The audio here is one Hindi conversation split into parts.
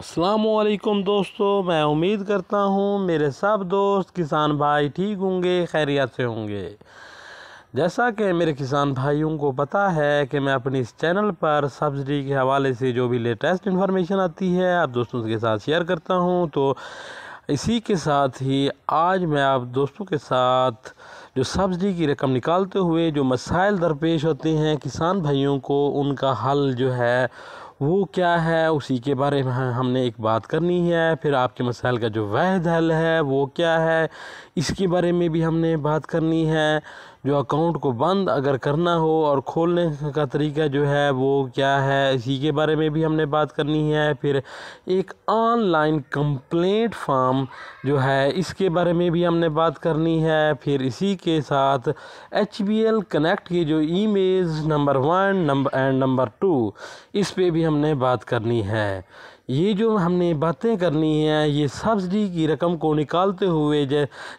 असलकुम दोस्तों मैं उम्मीद करता हूँ मेरे सब दोस्त किसान भाई ठीक होंगे खैरियत से होंगे जैसा कि मेरे किसान भाइयों को पता है कि मैं अपनी इस चैनल पर सब्सिडी के हवाले से जो भी लेटेस्ट इन्फॉर्मेशन आती है आप दोस्तों के साथ शेयर करता हूँ तो इसी के साथ ही आज मैं आप दोस्तों के साथ जो सब्सिडी की रकम निकालते हुए जो मसाइल दरपेश होते हैं किसान भाइयों को उनका हल जो है वो क्या है उसी के बारे में हमने एक बात करनी है फिर आपके मसाइल का जो वहद हल है वो क्या है इसके बारे में भी हमने बात करनी है जो अकाउंट को बंद अगर करना हो और खोलने का तरीका जो है वो क्या है इसी के बारे में भी हमने बात करनी है फिर एक ऑनलाइन कंप्लेंट फॉर्म जो है इसके बारे में भी हमने बात करनी है फिर इसी के साथ एच बी एल कनेक्ट की जो ईमेज number one number and number two इस पर भी हमने बात करनी है ये जो हमने बातें करनी है ये सब्सिडी की रकम को निकालते हुए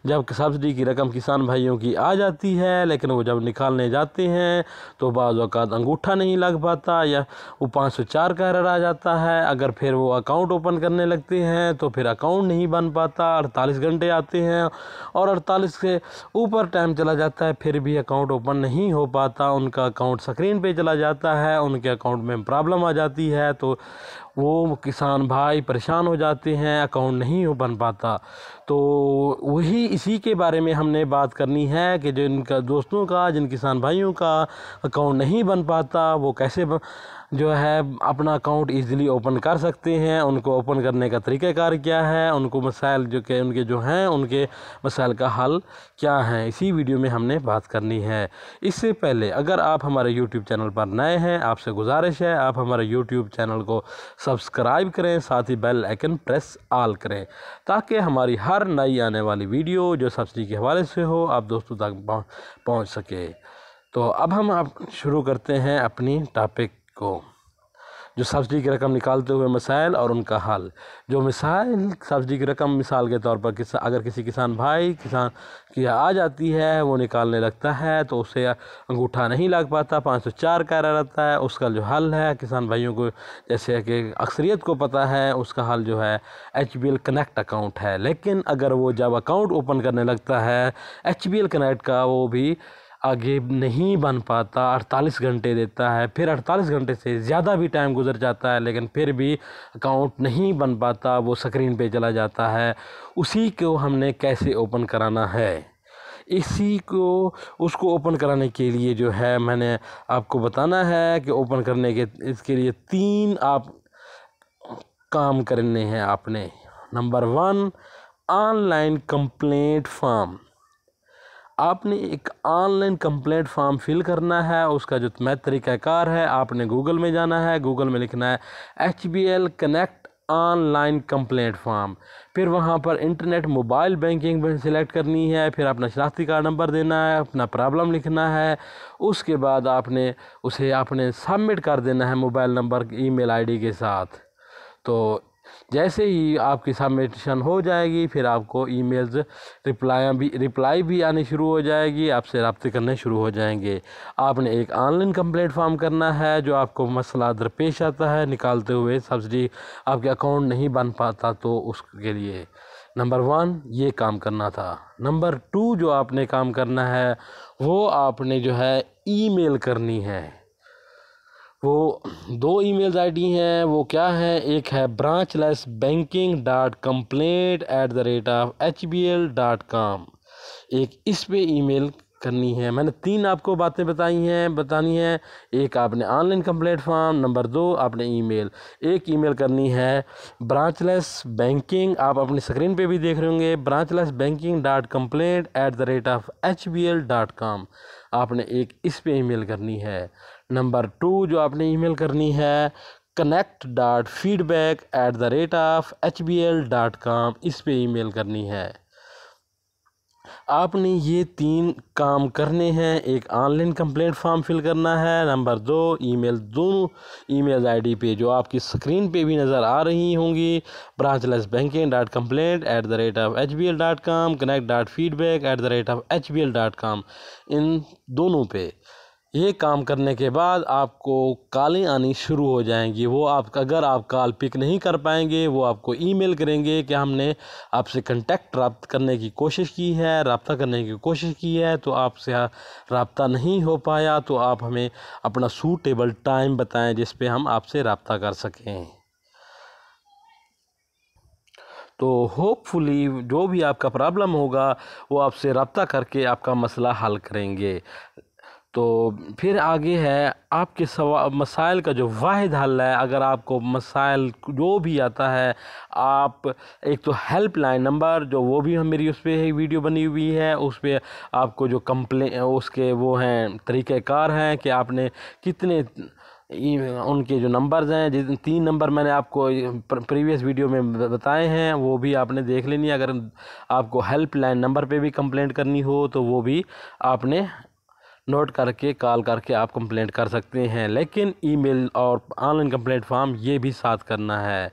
जब सब्सिडी की रकम किसान भाइयों की आ जाती है लेकिन वो जब निकालने जाते हैं तो बाज़ अवत अंगूठा नहीं लग पाता या वो पाँच सौ चार का एरर आ जाता है अगर फिर वो अकाउंट ओपन करने लगते हैं तो फिर अकाउंट नहीं बन पाता अड़तालीस घंटे आते हैं और अड़तालीस से ऊपर टाइम चला जाता है फिर भी अकाउंट ओपन नहीं हो पाता उनका अकाउंट स्क्रीन पर चला जाता है उनके अकाउंट में प्रॉब्लम आ जाती है तो वो किसान भाई परेशान हो जाते हैं अकाउंट नहीं हो बन पाता तो वही इसी के बारे में हमने बात करनी है कि जिनका दोस्तों का जिन किसान भाइयों का अकाउंट नहीं बन पाता वो कैसे बन, जो है अपना अकाउंट इजीली ओपन कर सकते हैं उनको ओपन करने का तरीक़ाकार क्या है उनको मसाइल जो के उनके जो हैं उनके मसाइल का हल क्या है इसी वीडियो में हमने बात करनी है इससे पहले अगर आप हमारे यूट्यूब चैनल पर नए हैं आपसे गुजारिश है आप हमारे यूट्यूब चैनल को सब्सक्राइब करें साथ ही बेल आइकन प्रेस आल करें ताकि हमारी हर नई आने वाली वीडियो जो सब्सिडी के हवाले से हो आप दोस्तों तक पहुँच सके तो अब हम आप शुरू करते हैं अपनी टॉपिक को जो सब्सिडी की रकम निकालते हुए मसाइल और उनका हल जो मिसाइल सब्सिडी की रकम मिसाल के तौर पर किसा अगर किसी किसान भाई किसान की आ जाती है वो निकालने लगता है तो उसे अंगूठा नहीं लग पाता पाँच सौ चार का रहता है उसका जो हल है किसान भाइयों को जैसे कि अक्सरियत को पता है उसका हल जो है H B L connect account है लेकिन अगर वो जब अकाउंट ओपन करने लगता है एच बी एल कनेक्ट का वो भी आगे नहीं बन पाता अड़तालीस घंटे देता है फिर अड़तालीस घंटे से ज़्यादा भी टाइम गुजर जाता है लेकिन फिर भी अकाउंट नहीं बन पाता वो स्क्रीन पे चला जाता है उसी को हमने कैसे ओपन कराना है इसी को उसको ओपन कराने के लिए जो है मैंने आपको बताना है कि ओपन करने के इसके लिए तीन आप काम करने हैं आपने number one online complaint form आपने एक ऑनलाइन कंप्लेंट फॉर्म फिल करना है उसका जो मैं तरीक़ाकार है आपने गूगल में जाना है गूगल में लिखना है H B L connect online complaint form फिर वहाँ पर इंटरनेट मोबाइल बैंकिंग सेलेक्ट करनी है फिर अपना शनाख्ती कार्ड नंबर देना है अपना प्रॉब्लम लिखना है उसके बाद आपने उसे आपने सबमिट कर देना है मोबाइल नंबर आई डी के साथ तो जैसे ही आपकी सबमिशन हो जाएगी फिर आपको ई मेल्स रिप्लाया भी रिप्लाई भी आनी शुरू हो जाएगी आपसे रबते करने शुरू हो जाएंगे आपने एक ऑनलाइन कंप्लेंट फॉर्म करना है जो आपको मसला दरपेश आता है निकालते हुए सब्सिडी आपके अकाउंट नहीं बन पाता तो उसके लिए नंबर वन ये काम करना था नंबर टू जो आपने काम करना है वो आपने जो है ईमेल करनी है वो दो ईमेल आईडी हैं वो क्या है एक है branch less banking dot complaint at the rate of H B L dot com एक इस पे ईमेल करनी है मैंने तीन आपको बातें बताई हैं बतानी है एक आपने ऑनलाइन कंप्लेंट फॉर्म नंबर दो आपने ईमेल एक ईमेल करनी है ब्रांचलेस बैंकिंग आप अपनी स्क्रीन पे भी देख रहे होंगे branchless banking dot complaint at the rate of H B L dot com आपने एक इस पे ईमेल करनी है नंबर टू जो आपने ईमेल करनी है connect dot feedback at the rate of H B L dot com इस पर ई मेल करनी है आपने ये तीन काम करने हैं एक ऑनलाइन कंप्लेंट फॉर्म फिल करना है नंबर दो ईमेल दोनों ईमेल आईडी पे जो आपकी स्क्रीन पे भी नज़र आ रही होंगी branchless banking dot complaint at the rate of H B L dot com connect dot feedback at the rate of H B L dot com इन दोनों पे ये काम करने के बाद आपको कॉलें आनी शुरू हो जाएंगी वो आप अगर आप कॉल पिक नहीं कर पाएंगे वो आपको ईमेल करेंगे कि हमने आपसे कंटेक्ट प्राप्त करने की कोशिश की है रबता करने की कोशिश की है तो आपसे रबता नहीं हो पाया तो आप हमें अपना सूटेबल टाइम बताएं जिस पे हम आपसे रबता कर सकें तो होपफुली जो भी आपका प्रॉब्लम होगा वो आपसे रबता करके आपका मसला हल करेंगे तो फिर आगे है आपके सवा मसाइल का जो वाद हल है अगर आपको मसाइल जो भी आता है आप एक तो हेल्पलाइन नंबर जो वो भी हम मेरी उस पर वीडियो बनी हुई है उस पर आपको जो कंप्लेन उसके वो हैं तरीक़ार हैं कि आपने कितने उनके जो नंबर्स हैं जिन तीन नंबर मैंने आपको प्रीवियस वीडियो में बताए हैं वो भी आपने देख लेनी है अगर आपको हेल्पलाइन नंबर पे भी कंप्लेंट करनी हो तो वो भी आपने नोट करके कॉल करके आप कंप्लेंट कर सकते हैं लेकिन ईमेल और ऑनलाइन कंप्लेंट फॉर्म ये भी साथ करना है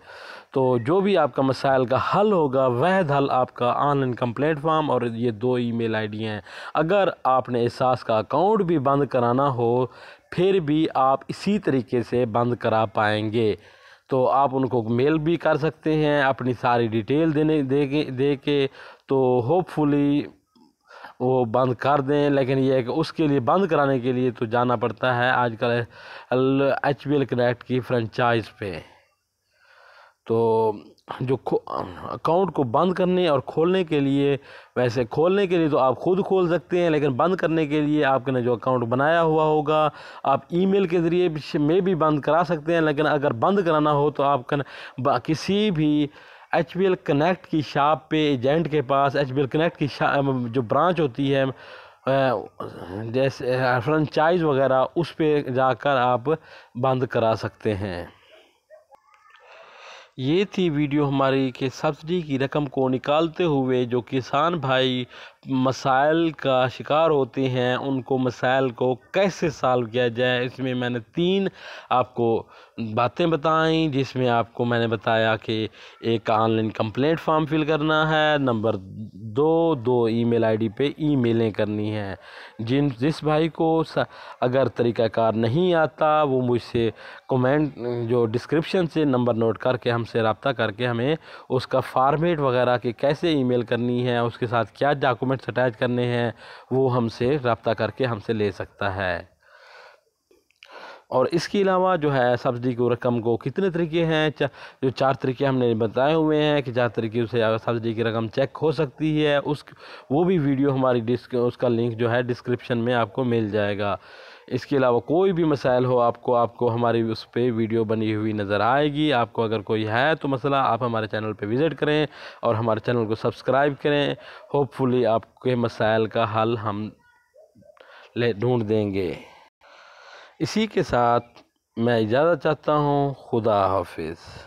तो जो भी आपका मसाइल का हल होगा वह हल आपका ऑनलाइन कंप्लेंट फॉर्म और ये दो ईमेल आईडी हैं अगर आपने एहसास का अकाउंट भी बंद कराना हो फिर भी आप इसी तरीके से बंद करा पाएंगे तो आप उनको मेल भी कर सकते हैं अपनी सारी डिटेल देने दे के दे के तो होपफुली वो बंद कर दें लेकिन ये है कि उसके लिए बंद कराने के लिए तो जाना पड़ता है आजकल एच बी एल कनेक्ट की फ्रेंचाइज पे तो जो अकाउंट को बंद करने और खोलने के लिए वैसे खोलने के लिए तो आप खुद खोल सकते हैं लेकिन बंद करने के लिए आपने जो अकाउंट बनाया हुआ होगा आप ईमेल के ज़रिए में भी बंद करा सकते हैं लेकिन अगर बंद कराना हो तो आप किसी भी एच कनेक्ट की शॉप पे एजेंट के पास एच कनेक्ट की जो ब्रांच होती है जैसे फ्रेंचाइज वगैरह उस पर जाकर आप बंद करा सकते हैं ये थी वीडियो हमारी कि सब्सिडी की रकम को निकालते हुए जो किसान भाई मसाइल का शिकार होते हैं उनको मसाइल को कैसे सॉल्व किया जाए इसमें मैंने तीन आपको बातें बताई जिसमें आपको मैंने बताया कि एक ऑनलाइन कंप्लेंट फॉर्म फिल करना है नंबर दो दो ईमेल आईडी पे ईमेलें करनी है जिन जिस भाई को अगर तरीक़ाकार नहीं आता वो मुझसे कमेंट जो डिस्क्रिप्शन से नंबर नोट करके हमसे रबता करके हमें उसका फार्मेट वगैरह कि कैसे ई करनी है उसके साथ क्या डॉक्यूमेंट डॉक्यूमेंट्स अटैच करने हैं वो हमसे रबता करके हमसे ले सकता है और इसके अलावा जो है सब्सिडी की रकम को कितने तरीके हैं चा, जो चार तरीके हमने बताए हुए हैं कि चार तरीके से अगर सब्सिडी की रकम चेक हो सकती है उस वो भी वीडियो हमारी डिस्क उसका लिंक जो है डिस्क्रिप्शन में आपको मिल जाएगा इसके अलावा कोई भी मसाइल हो आपको आपको हमारी उस पर वीडियो बनी हुई नज़र आएगी आपको अगर कोई है तो मसला आप हमारे चैनल पर विज़िट करें और हमारे चैनल को सब्सक्राइब करें होपफुली आपके मसाइल का हल हम ले ढूँढ देंगे इसी के साथ मैं इजाज़त चाहता हूँ खुदा हाफिज़